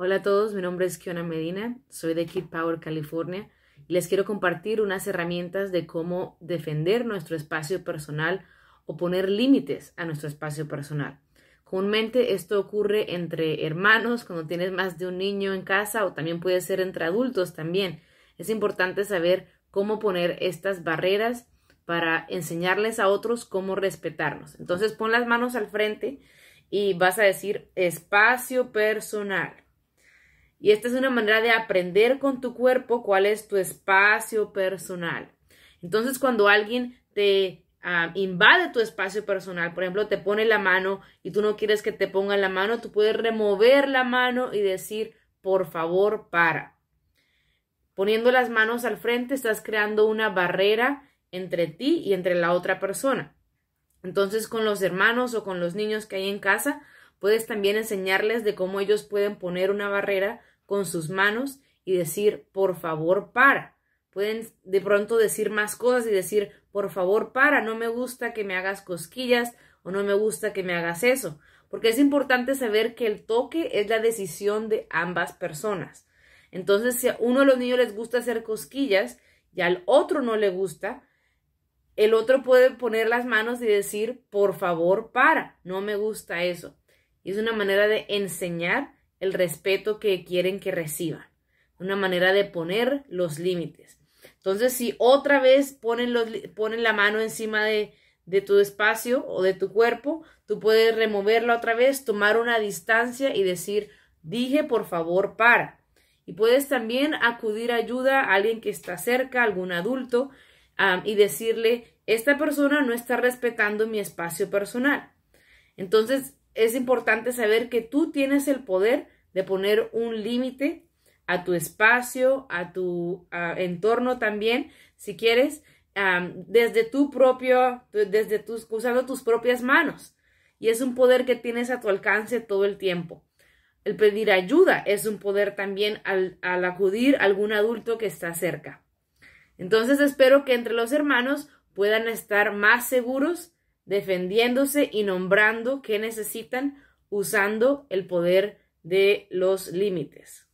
Hola a todos, mi nombre es Kiona Medina, soy de Kid Power California y les quiero compartir unas herramientas de cómo defender nuestro espacio personal o poner límites a nuestro espacio personal. Comúnmente esto ocurre entre hermanos, cuando tienes más de un niño en casa o también puede ser entre adultos también. Es importante saber cómo poner estas barreras para enseñarles a otros cómo respetarnos. Entonces pon las manos al frente y vas a decir espacio personal. Y esta es una manera de aprender con tu cuerpo cuál es tu espacio personal. Entonces, cuando alguien te ah, invade tu espacio personal, por ejemplo, te pone la mano y tú no quieres que te pongan la mano, tú puedes remover la mano y decir, por favor, para. Poniendo las manos al frente, estás creando una barrera entre ti y entre la otra persona. Entonces, con los hermanos o con los niños que hay en casa, puedes también enseñarles de cómo ellos pueden poner una barrera con sus manos y decir, por favor, para. Pueden de pronto decir más cosas y decir, por favor, para, no me gusta que me hagas cosquillas o no me gusta que me hagas eso. Porque es importante saber que el toque es la decisión de ambas personas. Entonces, si a uno de los niños les gusta hacer cosquillas y al otro no le gusta, el otro puede poner las manos y decir, por favor, para, no me gusta eso. Y es una manera de enseñar el respeto que quieren que reciban Una manera de poner los límites. Entonces, si otra vez ponen, los, ponen la mano encima de, tu espacio o de tu cuerpo, tú puedes removerla otra vez, tomar una distancia y decir, dije por favor para. Y puedes también acudir ayuda a alguien que está cerca, algún adulto, y decirle, esta persona no está respetando mi espacio personal. Entonces, es importante saber que tú tienes el poder de poner un límite a tu espacio, a tu entorno también, si quieres, desde tu propio, desde tus, usando tus propias manos. Y es un poder que tienes a tu alcance todo el tiempo. El pedir ayuda es un poder también al, al acudir a algún adulto que está cerca. Entonces espero que entre los hermanos puedan estar más seguros defendiéndose y nombrando qué necesitan usando el poder de los límites.